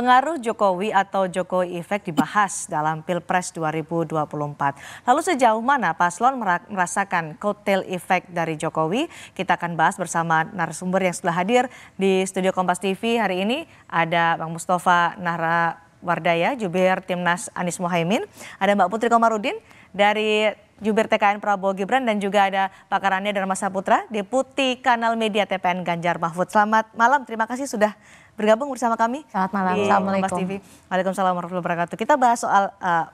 Pengaruh Jokowi atau Jokowi Effect dibahas dalam Pilpres 2024. Lalu sejauh mana paslon merasakan kotel efek dari Jokowi? Kita akan bahas bersama narasumber yang sudah hadir di studio Kompas TV hari ini. Ada Bang Mustafa Nahra Wardaya, jubir Timnas Anies Mohaimin. Ada Mbak Putri Komarudin dari jubir TKN Prabowo Gibran dan juga ada pakarannya Dharma Saputra, Deputi Kanal Media TPN Ganjar Mahfud. Selamat malam, terima kasih sudah bergabung bersama kami. Selamat malam, di Assalamualaikum. Mas TV. Waalaikumsalam warahmatullahi wabarakatuh. Kita bahas soal uh,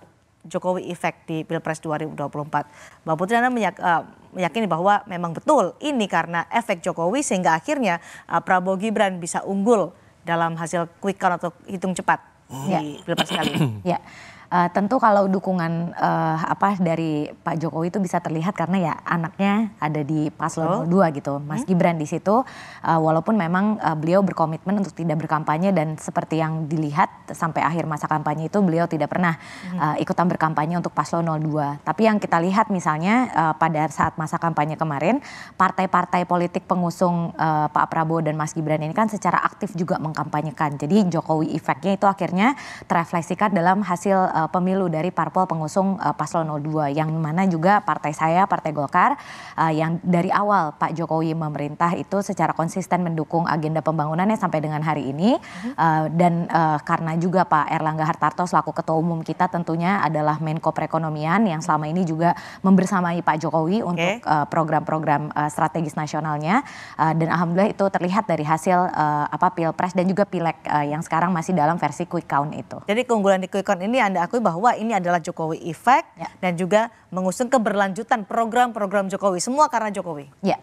Jokowi efek di Pilpres 2024. Mbak Putri Anda meyak, uh, eh, meyakini bahwa memang betul ini karena efek Jokowi sehingga akhirnya uh, Prabowo Gibran bisa unggul dalam hasil quick count atau hitung cepat hmm. di Pilpres kali ini. Ya. Uh, tentu kalau dukungan uh, apa dari Pak Jokowi itu bisa terlihat karena ya anaknya ada di paslon oh. 2 gitu. Mas hmm? Gibran di situ uh, walaupun memang uh, beliau berkomitmen untuk tidak berkampanye dan seperti yang dilihat sampai akhir masa kampanye itu beliau tidak pernah hmm. uh, ikutan berkampanye untuk paslon 02. Tapi yang kita lihat misalnya uh, pada saat masa kampanye kemarin partai-partai politik pengusung uh, Pak Prabowo dan Mas Gibran ini kan secara aktif juga mengkampanyekan. Jadi Jokowi efeknya itu akhirnya terefleksikan dalam hasil uh, pemilu dari parpol pengusung uh, paslon 02 yang mana juga partai saya partai Golkar uh, yang dari awal Pak Jokowi memerintah itu secara konsisten mendukung agenda pembangunannya sampai dengan hari ini uh, dan uh, karena juga Pak Erlangga Hartarto selaku ketua umum kita tentunya adalah Menko Perekonomian yang selama ini juga membersamai Pak Jokowi okay. untuk program-program uh, strategis nasionalnya uh, dan alhamdulillah itu terlihat dari hasil uh, apa Pilpres dan juga Pileg uh, yang sekarang masih dalam versi quick count itu. Jadi keunggulan di quick count ini Anda mengakui bahwa ini adalah Jokowi effect ya. dan juga mengusung keberlanjutan program-program Jokowi semua karena Jokowi. Ya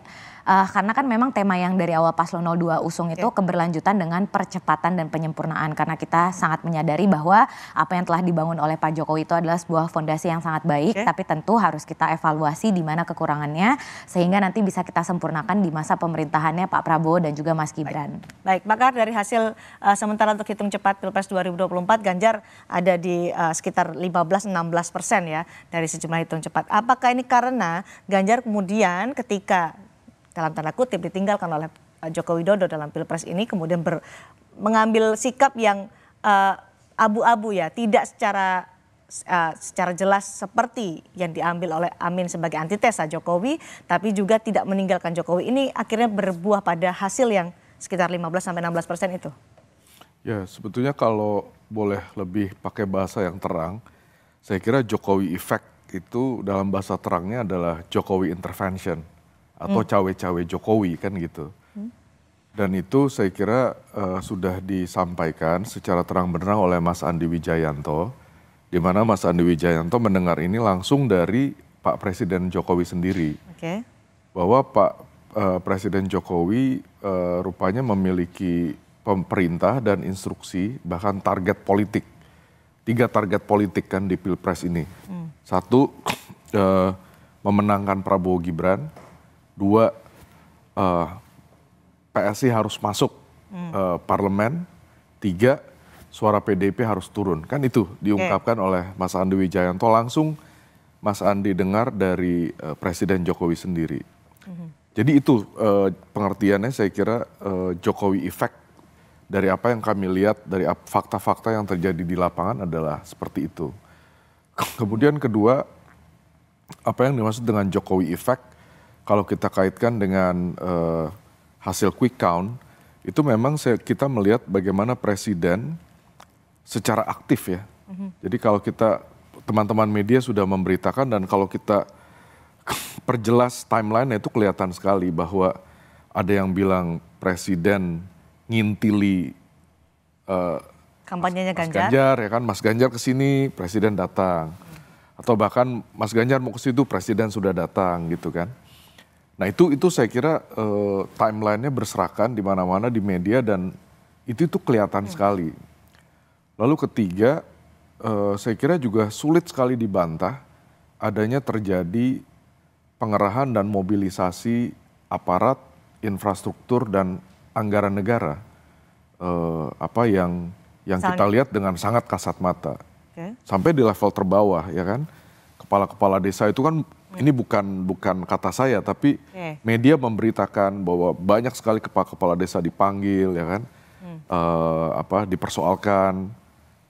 uh, karena kan memang tema yang dari awal paslon 02 usung itu yeah. keberlanjutan dengan percepatan dan penyempurnaan karena kita sangat menyadari bahwa apa yang telah dibangun oleh Pak Jokowi itu adalah sebuah fondasi yang sangat baik okay. tapi tentu harus kita evaluasi di mana kekurangannya sehingga nanti bisa kita sempurnakan di masa pemerintahannya Pak Prabowo dan juga Mas Gibran. Baik, Pak maka dari hasil uh, sementara untuk hitung cepat Pilpres 2024 Ganjar ada di uh, sekitar 15-16 persen ya dari sejumlah hitung cepat. Apakah ini karena Ganjar kemudian ketika dalam tanda kutip ditinggalkan oleh eh, Joko Widodo dalam pilpres ini kemudian ber, mengambil sikap yang eh, abu-abu uh, ya tidak secara uh, secara jelas seperti yang diambil oleh Amin sebagai antitesa Jokowi tapi juga tidak meninggalkan Jokowi ini akhirnya berbuah pada hasil yang sekitar 15 sampai 16 persen itu. Ya sebetulnya kalau boleh lebih pakai bahasa yang terang, saya kira Jokowi effect itu dalam bahasa terangnya adalah Jokowi intervention atau hmm. cawe-cawe Jokowi kan gitu. Hmm. Dan itu saya kira uh, sudah disampaikan secara terang benderang oleh Mas Andi Wijayanto, di mana Mas Andi Wijayanto mendengar ini langsung dari Pak Presiden Jokowi sendiri, okay. bahwa Pak uh, Presiden Jokowi uh, rupanya memiliki pemerintah dan instruksi bahkan target politik, tiga target politik kan di pilpres ini, hmm. satu uh, memenangkan Prabowo Gibran, Dua, uh, eh, PSI harus masuk hmm. uh, parlemen. Tiga, suara PDP harus turun. Kan itu diungkapkan okay. oleh Mas Andi Wijayanto langsung Mas Andi dengar dari uh, Presiden Jokowi sendiri. Hmm. Jadi itu uh, pengertiannya saya kira uh, Jokowi efek dari apa yang kami lihat dari fakta-fakta yang terjadi di lapangan adalah seperti itu. Kemudian kedua, apa yang dimaksud dengan Jokowi effect? kalau kita kaitkan dengan uh, hasil quick count, itu memang saya, kita melihat bagaimana presiden secara aktif ya. Mm-hmm. Jadi kalau kita teman-teman media sudah memberitakan dan kalau kita perjelas timeline itu kelihatan sekali bahwa ada yang bilang presiden ngintili uh, kampanyenya Mas, Ganjar. Ganjar ya kan Mas Ganjar ke sini presiden datang. Mhm. Atau bahkan Mas Ganjar mau ke situ presiden sudah datang gitu kan. Nah itu itu saya kira uh, timelinenya berserakan di mana-mana di media dan itu itu kelihatan hmm. sekali. Lalu ketiga, uh, saya kira juga sulit sekali dibantah adanya terjadi pengerahan dan mobilisasi aparat, infrastruktur dan anggaran negara uh, apa yang yang kita lihat dengan sangat kasat mata okay. sampai di level terbawah ya kan kepala-kepala desa itu kan Ya. ini bukan bukan kata saya tapi okay. media memberitakan bahwa banyak sekali kepala kepala desa dipanggil ya kan hmm. uh, apa dipersoalkan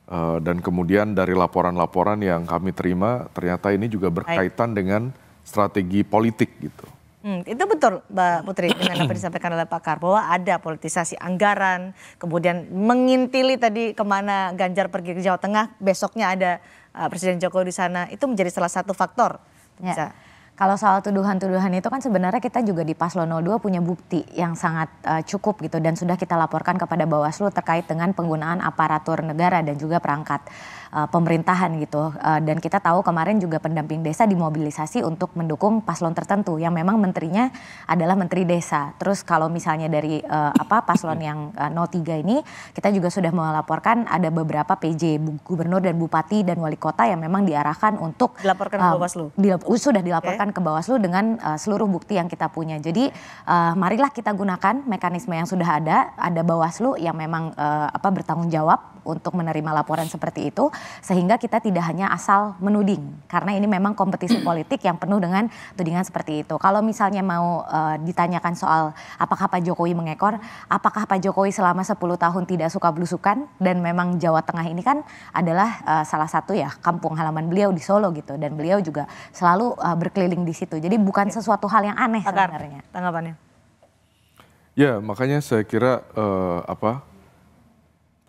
uh, dan kemudian dari laporan-laporan yang kami terima ternyata ini juga berkaitan dengan strategi politik gitu. Hmm, itu betul Mbak Putri dengan apa disampaikan oleh Pak Kar bahwa ada politisasi anggaran, kemudian mengintili tadi kemana Ganjar pergi ke Jawa Tengah, besoknya ada uh, Presiden Jokowi di sana, itu menjadi salah satu faktor Ya. Bisa. Kalau soal tuduhan-tuduhan itu kan sebenarnya kita juga di Paslon 02 punya bukti yang sangat uh, cukup gitu dan sudah kita laporkan kepada Bawaslu terkait dengan penggunaan aparatur negara dan juga perangkat Eh, pemerintahan gitu. Uh, dan kita tahu kemarin juga pendamping desa dimobilisasi untuk mendukung paslon tertentu yang memang menterinya adalah menteri desa. Terus kalau misalnya dari uh, apa paslon yang uh, 03 ini kita juga sudah melaporkan ada beberapa PJ gubernur dan bupati dan wali kota yang memang diarahkan untuk dilaporkan ke Bawaslu. Dilap uh, sudah dilaporkan okay. ke Bawaslu dengan uh, seluruh bukti yang kita punya. Jadi uh, marilah kita gunakan mekanisme yang sudah ada, ada Bawaslu yang memang uh, apa bertanggung jawab untuk menerima laporan seperti itu sehingga kita tidak hanya asal menuding karena ini memang kompetisi politik yang penuh dengan tudingan seperti itu. Kalau misalnya mau uh, ditanyakan soal apakah Pak Jokowi mengekor, apakah Pak Jokowi selama 10 tahun tidak suka belusukan dan memang Jawa Tengah ini kan adalah uh, salah satu ya kampung halaman beliau di Solo gitu dan beliau juga selalu uh, berkeliling di situ. Jadi bukan iya. sesuatu hal yang aneh Agar, sebenarnya. Tanggapannya? Ya, makanya saya kira uh, apa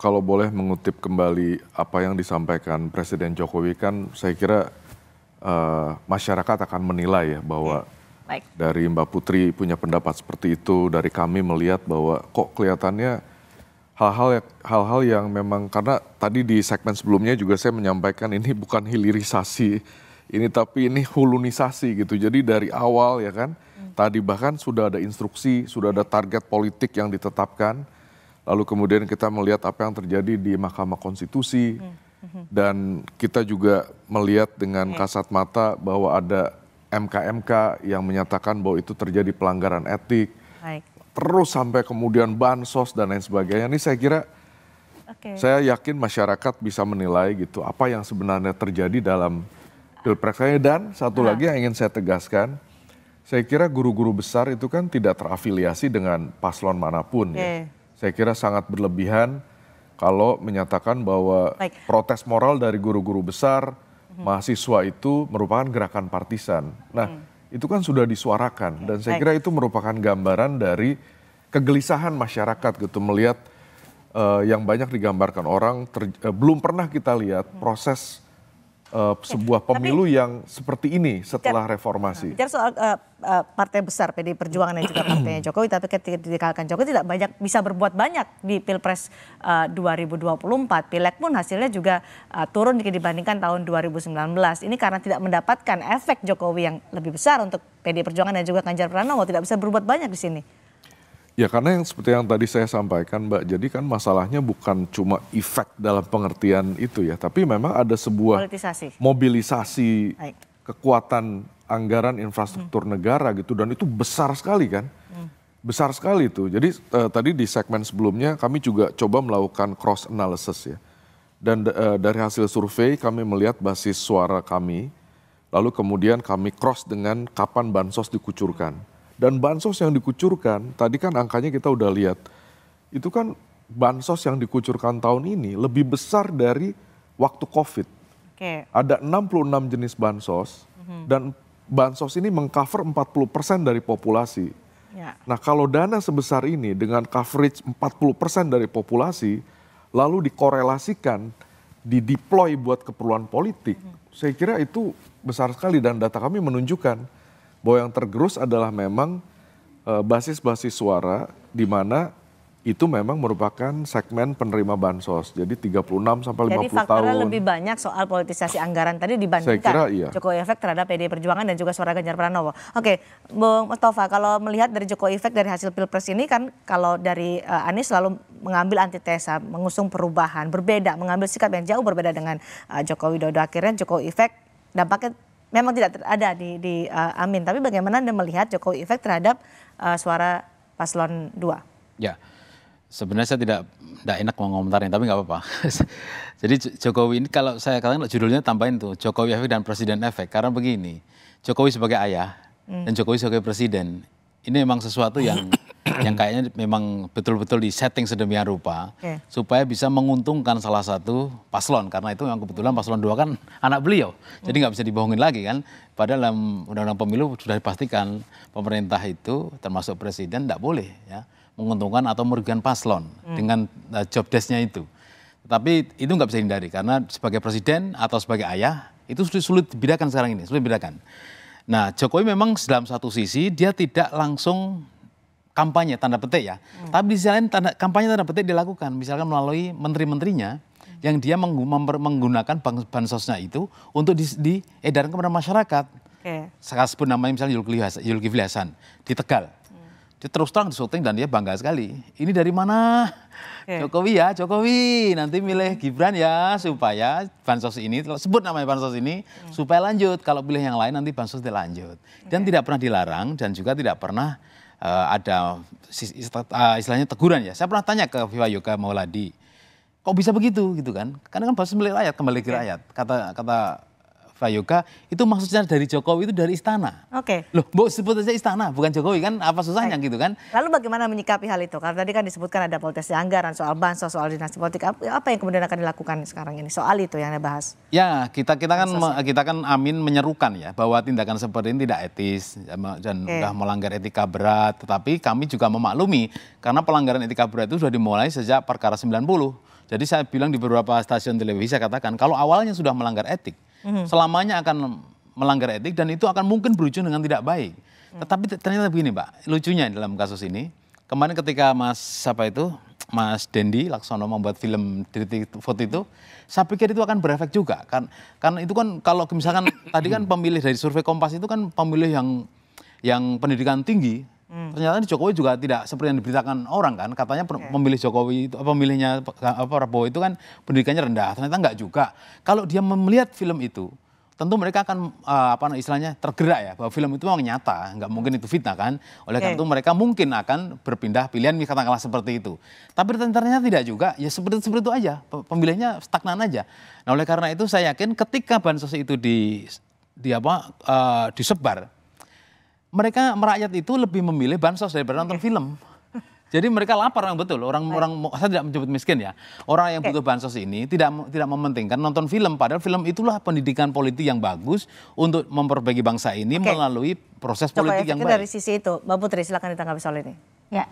kalau boleh mengutip kembali apa yang disampaikan Presiden Jokowi kan saya kira uh, masyarakat akan menilai ya bahwa hmm, Baik. dari Mbak Putri punya pendapat seperti itu, dari kami melihat bahwa kok kelihatannya hal-hal ya, hal-hal yang memang karena tadi di segmen sebelumnya juga saya menyampaikan ini bukan hilirisasi ini tapi ini hulunisasi gitu. Jadi dari awal ya kan hmm. tadi bahkan sudah ada instruksi, sudah ada target politik yang ditetapkan Lalu kemudian kita melihat apa yang terjadi di Mahkamah Konstitusi dan kita juga melihat dengan hmm. kasat mata bahwa ada MKMK yang menyatakan bahwa itu terjadi pelanggaran etik. Baik. Terus sampai kemudian bansos dan lain sebagainya. Ini saya kira okay. saya yakin masyarakat bisa menilai gitu apa yang sebenarnya terjadi dalam pilpres dan satu nah. lagi yang ingin saya tegaskan saya kira guru-guru besar itu kan tidak terafiliasi dengan paslon manapun okay. ya saya kira sangat berlebihan kalau menyatakan bahwa Baik. protes moral dari guru-guru besar, hmm. mahasiswa itu merupakan gerakan partisan. Nah, hmm. itu kan sudah disuarakan dan saya Baik. kira itu merupakan gambaran dari kegelisahan masyarakat gitu melihat uh, yang banyak digambarkan orang ter, uh, belum pernah kita lihat proses uh, sebuah pemilu Tapi, yang seperti ini setelah bicara, reformasi. Bicara soal uh, partai besar PD Perjuangan dan juga partainya Jokowi, tapi ketika dikalahkan Jokowi tidak banyak bisa berbuat banyak di Pilpres uh, 2024. Pilek pun hasilnya juga uh, turun dibandingkan tahun 2019. Ini karena tidak mendapatkan efek Jokowi yang lebih besar untuk PD Perjuangan dan juga Ganjar Pranowo tidak bisa berbuat banyak di sini. Ya karena yang seperti yang tadi saya sampaikan Mbak, jadi kan masalahnya bukan cuma efek dalam pengertian itu ya, tapi memang ada sebuah Politisasi. mobilisasi Baik. kekuatan anggaran infrastruktur hmm. negara gitu dan itu besar sekali kan. Hmm. Besar sekali itu. Jadi uh, tadi di segmen sebelumnya kami juga coba melakukan cross analysis ya. Dan uh, dari hasil survei kami melihat basis suara kami, lalu kemudian kami cross dengan kapan bansos dikucurkan. Hmm dan bansos yang dikucurkan, tadi kan angkanya kita udah lihat, itu kan bansos yang dikucurkan tahun ini lebih besar dari waktu COVID. Okay. Ada 66 jenis bansos mm-hmm. dan bansos ini mengcover 40% dari populasi. Yeah. Nah kalau dana sebesar ini dengan coverage 40% dari populasi lalu dikorelasikan, dideploy buat keperluan politik, mm-hmm. saya kira itu besar sekali dan data kami menunjukkan bahwa yang tergerus adalah memang eh, basis-basis suara di mana itu memang merupakan segmen penerima bansos. Jadi 36 sampai 50 Jadi faktornya tahun. lebih banyak soal politisasi anggaran tadi dibandingkan Saya kira, iya. Jokowi efek terhadap PD Perjuangan dan juga suara Ganjar Pranowo. Oke, Bung Mustafa, kalau melihat dari Jokowi efek dari hasil Pilpres ini kan kalau dari uh, Anies selalu mengambil antitesa, mengusung perubahan, berbeda, mengambil sikap yang jauh berbeda dengan uh, eh, Jokowi Dodo. Akhirnya Jokowi efek dampaknya memang tidak ada di, di uh, Amin. Tapi bagaimana Anda melihat Jokowi efek terhadap uh, suara paslon 2? Ya, sebenarnya saya tidak, tidak enak mau ngomentarin, tapi nggak apa-apa. Jadi Jokowi ini kalau saya katakan judulnya tambahin tuh, Jokowi efek dan Presiden efek. Karena begini, Jokowi sebagai ayah hmm. dan Jokowi sebagai Presiden ini memang sesuatu yang yang kayaknya memang betul-betul di setting sedemikian rupa okay. supaya bisa menguntungkan salah satu paslon karena itu yang kebetulan paslon dua kan anak beliau jadi nggak bisa dibohongin lagi kan padahal dalam undang-undang pemilu sudah dipastikan pemerintah itu termasuk presiden tidak boleh ya menguntungkan atau merugikan paslon hmm. dengan uh, job desknya itu tapi itu nggak bisa dihindari karena sebagai presiden atau sebagai ayah itu sulit, sulit dibedakan sekarang ini sulit dibedakan Nah Jokowi memang dalam satu sisi dia tidak langsung kampanye tanda petik ya. Hmm. Tapi di sisi lain tanda, kampanye tanda petik dilakukan misalkan melalui menteri-menterinya yang dia menggunakan bansosnya itu untuk diedarkan di, kepada masyarakat. Okay. sebut namanya misalnya Yulki Hasan, di Tegal dia terus terang syuting dan dia bangga sekali. Ini dari mana? Yeah. Jokowi ya, Jokowi nanti milih Gibran ya supaya bansos ini sebut namanya bansos ini mm. supaya lanjut. Kalau pilih yang lain nanti bansos dilanjut lanjut. Dan yeah. tidak pernah dilarang dan juga tidak pernah uh, ada eh, istilahnya teguran ya. Saya pernah tanya ke Viva Yoga Mauladi, kok bisa begitu gitu kan? Karena kan bansos milik rakyat kembali ke rakyat. Kata kata Fayoka itu maksudnya dari Jokowi itu dari istana. Oke. Okay. Loh, Mbok sebut aja istana, bukan Jokowi kan apa susahnya Baik. gitu kan? Lalu bagaimana menyikapi hal itu? Karena tadi kan disebutkan ada politisi anggaran, soal bansos, soal dinasti politik. Apa yang kemudian akan dilakukan sekarang ini? Soal itu yang Anda bahas. Ya, kita kita kan kita kan amin menyerukan ya bahwa tindakan seperti ini tidak etis ya, dan okay. sudah melanggar etika berat, tetapi kami juga memaklumi karena pelanggaran etika berat itu sudah dimulai sejak perkara 90. Jadi saya bilang di beberapa stasiun televisi saya katakan kalau awalnya sudah melanggar etik hmm. selamanya akan melanggar etik dan itu akan mungkin berujung dengan tidak baik. Hmm. Tetapi ternyata begini, Pak, lucunya dalam kasus ini, kemarin ketika Mas siapa itu, Mas Dendi Laksono membuat film Dirty Vote itu, saya pikir itu akan berefek juga kan karena itu kan kalau misalkan tadi kan pemilih dari survei Kompas itu kan pemilih yang yang pendidikan tinggi, Hmm. Ternyata di Jokowi juga tidak seperti yang diberitakan orang kan. Katanya okay. pemilih Jokowi itu pemilihnya Prabowo itu kan pendidikannya rendah. Ternyata enggak juga. Kalau dia melihat film itu, tentu mereka akan uh, apa istilahnya tergerak ya bahwa film itu memang nyata enggak mungkin hmm. itu fitnah kan oleh okay. karena itu mereka mungkin akan berpindah pilihan katakanlah seperti itu tapi ternyata tidak juga ya seperti seperti itu aja pemilihnya stagnan aja nah oleh karena itu saya yakin ketika bansos itu di di apa uh, disebar mereka merakyat itu lebih memilih bansos daripada nonton film. Jadi mereka lapar orang betul, orang Baik. orang saya tidak menyebut miskin ya. Orang yang butuh bansos ini tidak tidak mementingkan nonton film padahal film itulah pendidikan politik yang bagus untuk memperbaiki bangsa ini Oke. melalui proses Coba politik ya, yang baik. dari sisi itu. Mbak Putri silakan ditanggapi soal ini. Ya.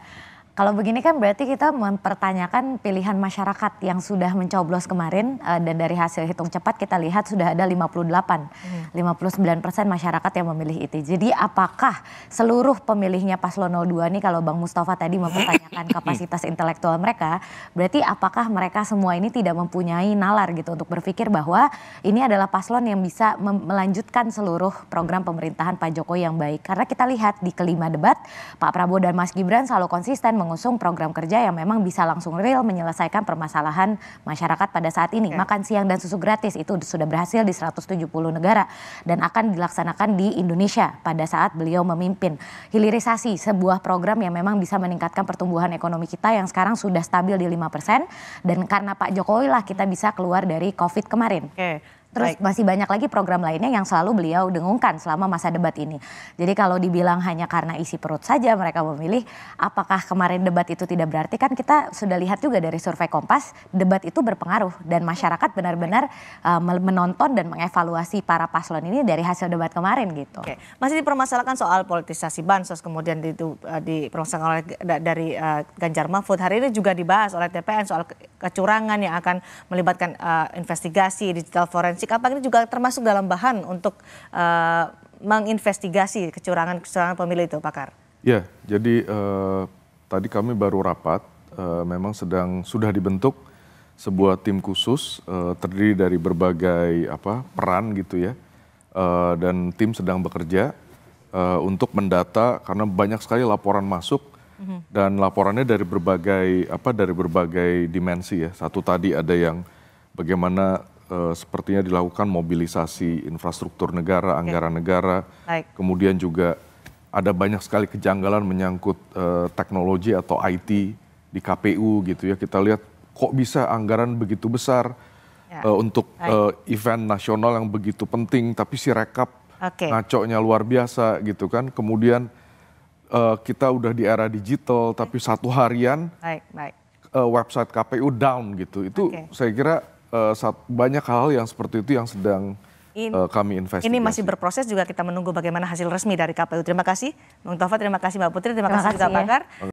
Kalau begini kan berarti kita mempertanyakan pilihan masyarakat yang sudah mencoblos kemarin eh, dan dari hasil hitung cepat kita lihat sudah ada 58, hmm. 59 persen masyarakat yang memilih itu. Jadi apakah seluruh pemilihnya paslon 02 ini kalau Bang Mustafa tadi mempertanyakan kapasitas intelektual mereka, berarti apakah mereka semua ini tidak mempunyai nalar gitu untuk berpikir bahwa ini adalah paslon yang bisa melanjutkan seluruh program pemerintahan Pak Jokowi yang baik. Karena kita lihat di kelima debat Pak Prabowo dan Mas Gibran selalu konsisten mengusung program kerja yang memang bisa langsung real menyelesaikan permasalahan masyarakat pada saat ini. Okay. Iya. Makan siang dan susu gratis itu sudah berhasil di 170 negara dan akan dilaksanakan di Indonesia pada saat beliau memimpin. Hilirisasi sebuah program yang memang bisa meningkatkan pertumbuhan ekonomi kita yang sekarang sudah stabil di 5% dan karena Pak Jokowi lah kita bisa keluar dari Covid kemarin. Okay. Terus Baik. masih banyak lagi program lainnya yang selalu beliau dengungkan selama masa debat ini. Jadi kalau dibilang hanya karena isi perut saja mereka memilih, apakah kemarin debat itu tidak berarti kan kita sudah lihat juga dari survei Kompas, debat itu berpengaruh dan masyarakat benar-benar uh, menonton dan mengevaluasi para paslon ini dari hasil debat kemarin gitu. Oke. Masih dipermasalahkan soal politisasi bansos kemudian di, uh, dipermasalahkan oleh dari uh, Ganjar Mahfud hari ini juga dibahas oleh TPN soal kecurangan yang akan melibatkan uh, investigasi digital forensik Cikampek ini juga termasuk dalam bahan untuk uh, menginvestigasi kecurangan-kecurangan pemilu itu, pakar. Ya, jadi uh, tadi kami baru rapat, uh, memang sedang sudah dibentuk sebuah tim khusus uh, terdiri dari berbagai apa peran gitu ya, uh, dan tim sedang bekerja uh, untuk mendata karena banyak sekali laporan masuk mhm. dan laporannya dari berbagai apa dari berbagai dimensi ya. Satu tadi ada yang bagaimana uh, sepertinya dilakukan mobilisasi infrastruktur negara, anggaran okay. negara, Baik. kemudian juga ada banyak sekali kejanggalan menyangkut uh, teknologi atau IT di KPU gitu ya. Kita lihat kok bisa anggaran begitu besar ya. uh, untuk event nasional yang begitu penting, tapi si rekap okay. nya luar biasa gitu kan. Kemudian uh, kita udah di era digital, tapi satu harian Baik. Baik. website KPU down gitu. Itu okay. saya kira uh, banyak hal yang seperti itu yang sedang ini, uh, kami investigasi. Ini masih berproses juga kita menunggu bagaimana hasil resmi dari KPU. Terima kasih Bung Tova, terima kasih Mbak Putri, terima, terima kasih, kasih juga ya. Pakar.